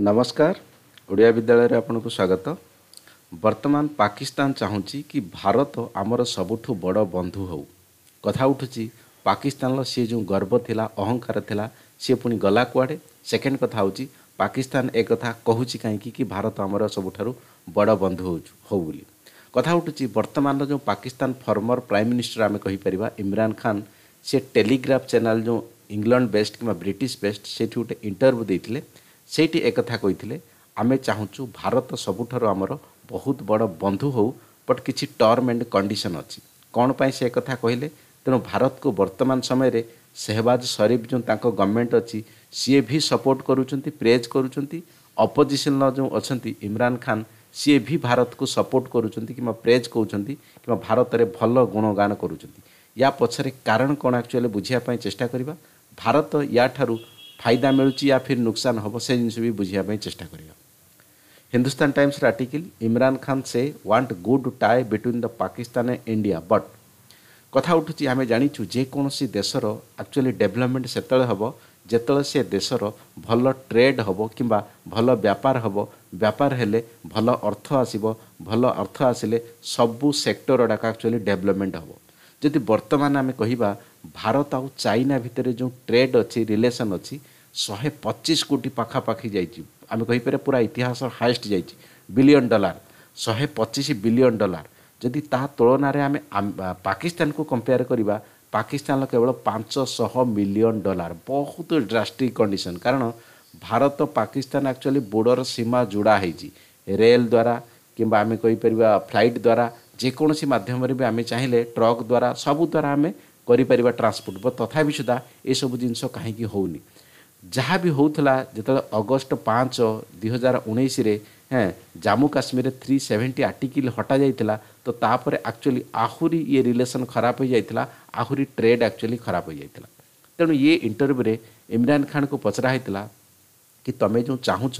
ନମସ୍କାର ଓଡ଼ିଆ ବିଦ୍ୟାଳୟରେ ଆପଣଙ୍କୁ ସ୍ୱାଗତ ବର୍ତ୍ତମାନ ପାକିସ୍ତାନ ଚାହୁଁଛି କି ଭାରତ ଆମର ସବୁଠୁ ବଡ଼ ବନ୍ଧୁ ହେଉ କଥା ଉଠୁଛି ପାକିସ୍ତାନର ସିଏ ଯେଉଁ ଗର୍ବ ଥିଲା ଅହଂକାର ଥିଲା ସିଏ ପୁଣି ଗଲା କୁଆଡ଼େ ସେକେଣ୍ଡ କଥା ହେଉଛି ପାକିସ୍ତାନ ଏ କଥା କହୁଛି କାହିଁକି କି ଭାରତ ଆମର ସବୁଠାରୁ ବଡ଼ ବନ୍ଧୁ ହେଉଛୁ ହେଉ ବୋଲି କଥା ଉଠୁଛି ବର୍ତ୍ତମାନର ଯେଉଁ ପାକିସ୍ତାନ ଫର୍ମର ପ୍ରାଇମ୍ ମିନିଷ୍ଟର ଆମେ କହିପାରିବା ଇମ୍ରାନ ଖାନ୍ ସେ ଟେଲିଗ୍ରାଫ ଚ୍ୟାନେଲ ଯେଉଁ ଇଂଲଣ୍ଡ ବେଷ୍ଟ କିମ୍ବା ବ୍ରିଟିଶ ବେଷ୍ଟ ସେଠି ଗୋଟେ ଇଣ୍ଟରଭ୍ୟୁ ଦେଇଥିଲେ ସେଇଠି ଏକଥା କହିଥିଲେ ଆମେ ଚାହୁଁଛୁ ଭାରତ ସବୁଠାରୁ ଆମର ବହୁତ ବଡ଼ ବନ୍ଧୁ ହେଉ ବଟ୍ କିଛି ଟର୍ମ ଆଣ୍ଡ କଣ୍ଡିସନ୍ ଅଛି କ'ଣ ପାଇଁ ସେ ଏକଥା କହିଲେ ତେଣୁ ଭାରତକୁ ବର୍ତ୍ତମାନ ସମୟରେ ସେହବାଜ ସରିଫ ଯେଉଁ ତାଙ୍କ ଗଭର୍ଣ୍ଣମେଣ୍ଟ ଅଛି ସିଏ ଭି ସପୋର୍ଟ କରୁଛନ୍ତି ପ୍ରେଜ୍ କରୁଛନ୍ତି ଅପୋଜିସନ୍ର ଯେଉଁ ଅଛନ୍ତି ଇମ୍ରାନ୍ ଖାନ୍ ସିଏ ଭି ଭାରତକୁ ସପୋର୍ଟ କରୁଛନ୍ତି କିମ୍ବା ପ୍ରେଜ୍ କହୁଛନ୍ତି କିମ୍ବା ଭାରତରେ ଭଲ ଗୁଣଗାନ କରୁଛନ୍ତି ୟା ପଛରେ କାରଣ କ'ଣ ଆକ୍ଚୁଆଲି ବୁଝିବା ପାଇଁ ଚେଷ୍ଟା କରିବା ଭାରତ ୟାଠାରୁ ଫାଇଦା ମିଳୁଛି ୟା ଫିର୍ ନୁକସାନ ହେବ ସେ ଜିନିଷ ବି ବୁଝିବା ପାଇଁ ଚେଷ୍ଟା କରିବା ହିନ୍ଦୁସ୍ତାନ ଟାଇମ୍ସର ଆର୍ଟିକିଲ୍ ଇମ୍ରାନ୍ ଖାନ୍ ସେ want good tie between the Pakistan and India but କଥା ଉଠୁଛି ଆମେ ଜାଣିଛୁ ଯେକୌଣସି ଦେଶର ଆକ୍ଚୁଆଲି ଡେଭଲପମେଣ୍ଟ ସେତେବେଳେ ହେବ ଯେତେବେଳେ ସେ ଦେଶର ଭଲ ଟ୍ରେଡ୍ ହେବ କିମ୍ବା ଭଲ ବ୍ୟାପାର ହେବ ବ୍ୟାପାର ହେଲେ ଭଲ ଅର୍ଥ ଆସିବ ଭଲ ଅର୍ଥ ଆସିଲେ ସବୁ ସେକ୍ଟର ଗୁଡ଼ାକ ଆକ୍ଚୁଆଲି ଡେଭଲପମେଣ୍ଟ ହେବ ଯଦି ବର୍ତ୍ତମାନ ଆମେ କହିବା ଭାରତ ଆଉ ଚାଇନା ଭିତରେ ଯେଉଁ ଟ୍ରେଡ୍ ଅଛି ରିଲେସନ୍ ଅଛି ଶହେ ପଚିଶ କୋଟି ପାଖାପାଖି ଯାଇଛି ଆମେ କହିପାରିବା ପୁରା ଇତିହାସ ହାଏଷ୍ଟ ଯାଇଛି ବିଲିଅନ୍ ଡଲାର ଶହେ ପଚିଶ ବିଲିଅନ୍ ଡଲାର ଯଦି ତାହା ତୁଳନାରେ ଆମେ ପାକିସ୍ତାନକୁ କମ୍ପେୟାର କରିବା ପାକିସ୍ତାନର କେବଳ ପାଞ୍ଚଶହ ମିଲିଅନ୍ ଡଲାର ବହୁତ ଡ୍ରାଷ୍ଟିକ୍ କଣ୍ଡିସନ୍ କାରଣ ଭାରତ ପାକିସ୍ତାନ ଆକ୍ଚୁଆଲି ବୋର୍ଡ଼ର ସୀମା ଯୋଡ଼ା ହେଇଛି ରେଲ ଦ୍ୱାରା କିମ୍ବା ଆମେ କହିପାରିବା ଫ୍ଲାଇଟ୍ ଦ୍ୱାରା ଯେକୌଣସି ମାଧ୍ୟମରେ ବି ଆମେ ଚାହିଁଲେ ଟ୍ରକ୍ ଦ୍ୱାରା ସବୁ ଦ୍ୱାରା ଆମେ କରିପାରିବା ଟ୍ରାନ୍ସପୋର୍ଟ ତଥାପି ସୁଦ୍ଧା ଏସବୁ ଜିନିଷ କାହିଁକି ହେଉନି ଯାହା ବି ହେଉଥିଲା ଯେତେବେଳେ ଅଗଷ୍ଟ ପାଞ୍ଚ ଦୁଇହଜାର ଉଣେଇଶରେ ହେଁ ଜାମ୍ମୁ କାଶ୍ମୀରରେ ଥ୍ରୀ ସେଭେଣ୍ଟି ଆର୍ଟିକିଲ୍ ହଟାଯାଇଥିଲା ତ ତାପରେ ଆକ୍ଚୁଆଲି ଆହୁରି ଇଏ ରିଲେସନ୍ ଖରାପ ହୋଇଯାଇଥିଲା ଆହୁରି ଟ୍ରେଡ୍ ଆକ୍ଚୁଆଲି ଖରାପ ହୋଇଯାଇଥିଲା ତେଣୁ ଇଏ ଇଣ୍ଟରଭ୍ୟୁରେ ଇମ୍ରାନ୍ ଖାନ୍ଙ୍କୁ ପଚରା ହେଇଥିଲା କି ତମେ ଯେଉଁ ଚାହୁଁଛ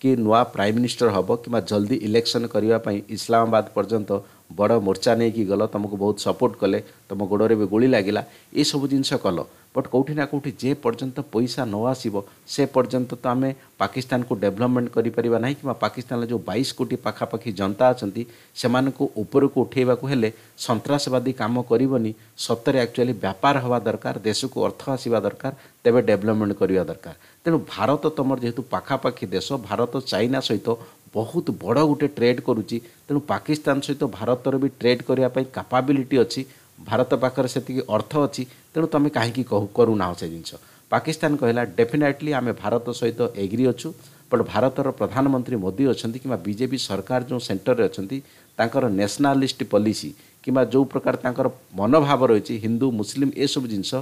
କି ନୂଆ ପ୍ରାଇମ୍ ମିନିଷ୍ଟର ହେବ କିମ୍ବା ଜଲ୍ଦି ଇଲେକ୍ସନ୍ କରିବା ପାଇଁ ଇସଲାମାବାଦ ପର୍ଯ୍ୟନ୍ତ ବଡ଼ ମୋର୍ଚ୍ଚା ନେଇକି ଗଲ ତୁମକୁ ବହୁତ ସପୋର୍ଟ କଲେ ତୁମ ଗୋଡ଼ରେ ବି ଗୁଳି ଲାଗିଲା ଏସବୁ ଜିନିଷ କଲ ବଟ୍ କେଉଁଠି ନା କେଉଁଠି ଯେ ପର୍ଯ୍ୟନ୍ତ ପଇସା ନ ଆସିବ ସେ ପର୍ଯ୍ୟନ୍ତ ତ ଆମେ ପାକିସ୍ତାନକୁ ଡେଭଲପମେଣ୍ଟ କରିପାରିବା ନାହିଁ କିମ୍ବା ପାକିସ୍ତାନର ଯେଉଁ ବାଇଶ କୋଟି ପାଖାପାଖି ଜନତା ଅଛନ୍ତି ସେମାନଙ୍କୁ ଉପରକୁ ଉଠାଇବାକୁ ହେଲେ ସନ୍ତାସବାଦୀ କାମ କରିବନି ସତରେ ଆକ୍ଚୁଆଲି ବ୍ୟାପାର ହେବା ଦରକାର ଦେଶକୁ ଅର୍ଥ ଆସିବା ଦରକାର ତେବେ ଡେଭଲପମେଣ୍ଟ କରିବା ଦରକାର ତେଣୁ ଭାରତ ତୁମର ଯେହେତୁ ପାଖାପାଖି ଦେଶ ଭାରତ ଚାଇନା ସହିତ ବହୁତ ବଡ଼ ଗୋଟେ ଟ୍ରେଡ୍ କରୁଛି ତେଣୁ ପାକିସ୍ତାନ ସହିତ ଭାରତର ବି ଟ୍ରେଡ୍ କରିବା ପାଇଁ କାପାବିଲିଟି ଅଛି ଭାରତ ପାଖରେ ସେତିକି ଅର୍ଥ ଅଛି ତେଣୁ ତୁମେ କାହିଁକି କରୁନାହ ସେ ଜିନିଷ ପାକିସ୍ତାନ କହିଲା ଡେଫିନେଟ୍ଲି ଆମେ ଭାରତ ସହିତ ଏଗ୍ରି ଅଛୁ ବଟ୍ ଭାରତର ପ୍ରଧାନମନ୍ତ୍ରୀ ମୋଦି ଅଛନ୍ତି କିମ୍ବା ବିଜେପି ସରକାର ଯେଉଁ ସେଣ୍ଟରରେ ଅଛନ୍ତି ତାଙ୍କର ନ୍ୟାସନାଲିଷ୍ଟ ପଲିସି କିମ୍ବା ଯେଉଁ ପ୍ରକାର ତାଙ୍କର ମନୋଭାବ ରହିଛି ହିନ୍ଦୁ ମୁସଲିମ୍ ଏସବୁ ଜିନିଷ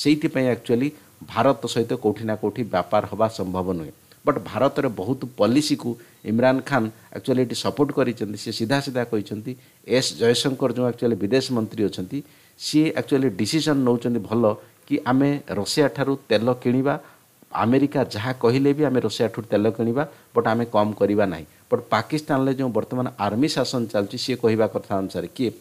ସେଇଥିପାଇଁ ଆକ୍ଚୁଆଲି ଭାରତ ସହିତ କେଉଁଠି ନା କେଉଁଠି ବ୍ୟାପାର ହେବା ସମ୍ଭବ ନୁହେଁ बट भारत बहुत पॉलिसी को इमरान खान एक्चुअली सपोर्ट कर सीधा सीधा कही एस जयशंकर जो एक्चुअली विदेश मंत्री अच्छा सी एक्चुअली डिसीजन नौ भल कि आम रशिया ठू तेल किणवा आमेरिका जहाँ कहले भी आम रशिया ठू तेल किणवा बट आम कम करवा ना बट पाकिस्तान जो बर्तमान आर्मी शासन चलती सी कह कथा अनुसार किए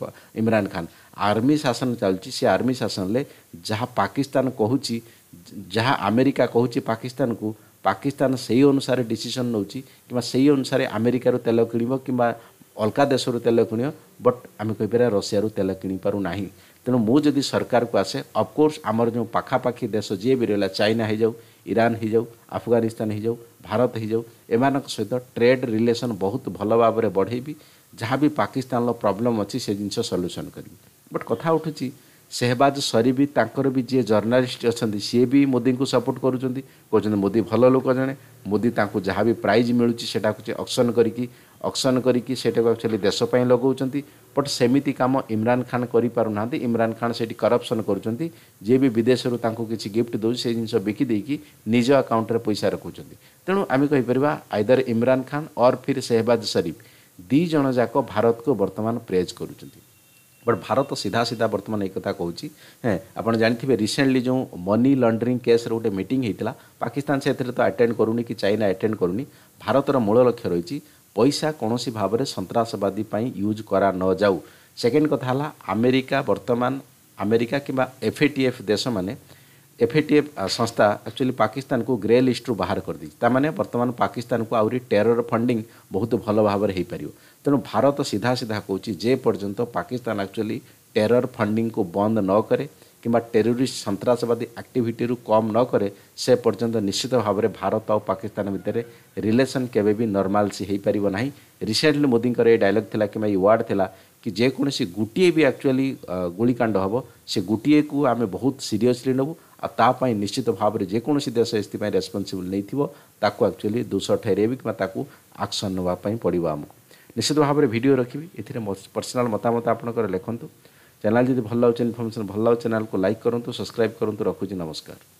इमरान खान आर्मी शासन चलती सी आर्मी शासन में जहाँ पाकिस्तान कहूँ जहाँ आमेरिका कहूँ पाकिस्तान को ପାକିସ୍ତାନ ସେଇ ଅନୁସାରେ ଡିସିସନ୍ ନେଉଛି କିମ୍ବା ସେଇ ଅନୁସାରେ ଆମେରିକାରୁ ତେଲ କିଣିବ କିମ୍ବା ଅଲଗା ଦେଶରୁ ତେଲ କିଣିବ ବଟ୍ ଆମେ କହିପାରିବା ରଷିଆରୁ ତେଲ କିଣିପାରୁନାହିଁ ତେଣୁ ମୁଁ ଯଦି ସରକାରକୁ ଆସେ ଅଫକୋର୍ସ ଆମର ଯେଉଁ ପାଖାପାଖି ଦେଶ ଯିଏ ବି ରହିଲା ଚାଇନା ହେଇଯାଉ ଇରାନ ହେଇଯାଉ ଆଫଗାନିସ୍ତାନ ହେଇଯାଉ ଭାରତ ହେଇଯାଉ ଏମାନଙ୍କ ସହିତ ଟ୍ରେଡ୍ ରିଲେସନ୍ ବହୁତ ଭଲ ଭାବରେ ବଢ଼େଇବି ଯାହା ବି ପାକିସ୍ତାନର ପ୍ରୋବ୍ଲେମ୍ ଅଛି ସେ ଜିନିଷ ସଲ୍ୟୁସନ୍ କରିବି ବଟ୍ କଥା ଉଠୁଛି ସେହବାଜ ସରିବି ତାଙ୍କର ବି ଯିଏ ଜର୍ଣ୍ଣାଲିଷ୍ଟ ଅଛନ୍ତି ସିଏ ବି ମୋଦିଙ୍କୁ ସପୋର୍ଟ କରୁଛନ୍ତି କହୁଛନ୍ତି ମୋଦି ଭଲ ଲୋକ ଜଣେ ମୋଦି ତାଙ୍କୁ ଯାହା ବି ପ୍ରାଇଜ୍ ମିଳୁଛି ସେଟାକୁ ସେ ଅକ୍ସନ୍ କରିକି ଅକ୍ସନ୍ କରିକି ସେଟାକୁ ଆକ୍ଚୁଆଲି ଦେଶ ପାଇଁ ଲଗାଉଛନ୍ତି ବଟ୍ ସେମିତି କାମ ଇମ୍ରାନ ଖାନ୍ କରିପାରୁନାହାନ୍ତି ଇମ୍ରାନ ଖାନ୍ ସେଠି କରପ୍ସନ୍ କରୁଛନ୍ତି ଯିଏ ବି ବିଦେଶରୁ ତାଙ୍କୁ କିଛି ଗିଫ୍ଟ ଦେଉଛି ସେ ଜିନିଷ ବିକି ଦେଇକି ନିଜ ଆକାଉଣ୍ଟରେ ପଇସା ରଖୁଛନ୍ତି ତେଣୁ ଆମେ କହିପାରିବା ଆଇଦର ଇମ୍ରାନ ଖାନ୍ ଅର୍ ଫିର୍ ସେହବାଜ ସରିଫ୍ ଦୁଇ ଜଣ ଯାକ ଭାରତକୁ ବର୍ତ୍ତମାନ ପ୍ରେଜ୍ କରୁଛନ୍ତି ବଟ୍ ଭାରତ ସିଧା ସିଧା ବର୍ତ୍ତମାନ ଏ କଥା କହୁଛି ହେଁ ଆପଣ ଜାଣିଥିବେ ରିସେଣ୍ଟଲି ଯେଉଁ ମନି ଲଣ୍ଡରିଂ କେସ୍ରେ ଗୋଟେ ମିଟିଂ ହେଇଥିଲା ପାକିସ୍ତାନ ସେଥିରେ ତ ଆଟେଣ୍ଡ କରୁନି କି ଚାଇନା ଆଟେଣ୍ଡ କରୁନି ଭାରତର ମୂଳ ଲକ୍ଷ୍ୟ ରହିଛି ପଇସା କୌଣସି ଭାବରେ ସନ୍ତାସବାଦୀ ପାଇଁ ୟୁଜ୍ କରା ନଯାଉ ସେକେଣ୍ଡ କଥା ହେଲା ଆମେରିକା ବର୍ତ୍ତମାନ ଆମେରିକା କିମ୍ବା ଏଫ୍ଏଟିଏଫ୍ ଦେଶମାନେ एफएटीएफ संस्था एक्चुअली पाकिस्तान को ग्रे लिस्ट्रु बाहर କରିଦେଇଛି ତା ମାନେ ବର୍ତ୍ତମାନ ପାକିସ୍ତାନକୁ ଆହୁରି ଟେରର ଫଣ୍ଡିଂ ବହୁତ ଭଲ ଭାବରେ ହୋଇପାରିବ ତେଣୁ ଭାରତ ସିଧା ସିଧା କହୁଛି ଯେପର୍ଯ୍ୟନ୍ତ ପାକିସ୍ତାନ ଆକ୍ଚୁଆଲି ଟେରର ଫଣ୍ଡିଂକୁ ବନ୍ଦ ନ କରେ କିମ୍ବା ଟେରୋରିଷ୍ଟ ସନ୍ତାସବାଦୀ ଆକ୍ଟିଭିଟିରୁ କମ୍ ନ କରେ ସେ ପର୍ଯ୍ୟନ୍ତ ନିଶ୍ଚିତ ଭାବରେ ଭାରତ ଆଉ ପାକିସ୍ତାନ ଭିତରେ ରିଲେସନ୍ କେବେ ବି ନର୍ମାଲସି ହୋଇପାରିବ ନାହିଁ ରିସେଣ୍ଟଲି ମୋଦିଙ୍କର ଏ ଡାଇଲଗ୍ ଥିଲା କିମ୍ବା ଏ ୱାର୍ଡ଼ ଥିଲା କି ଯେକୌଣସି ଗୋଟିଏ ବି ଆକ୍ଚୁଆଲି ଗୁଳିକାଣ୍ଡ ହେବ ସେ ଗୋଟିଏକୁ ଆମେ ବହୁତ ସିରିୟସଲି ନେବୁ ଆଉ ତା ପାଇଁ ନିଶ୍ଚିତ ଭାବରେ ଯେକୌଣସି ଦେଶ ଏଥିପାଇଁ ରେସ୍ପନ୍ସିବୁଲ୍ ନେଇଥିବ ତାକୁ ଆକ୍ଚୁଆଲି ଦୋଷ ଠେରାଇବି କିମ୍ବା ତାକୁ ଆକ୍ସନ୍ ନେବା ପାଇଁ ପଡ଼ିବ ଆମକୁ ନିଶ୍ଚିତ ଭାବରେ ଭିଡ଼ିଓ ରଖିବି ଏଥିରେ ପର୍ସନାଲ୍ ମତାମତ ଆପଣଙ୍କର ଲେଖନ୍ତୁ चैनल जब भल लगे इनफर्मेशन भल लगे चैनल को लाइक करूँ सब्सक्राइब करूँ रखुच नमस्कार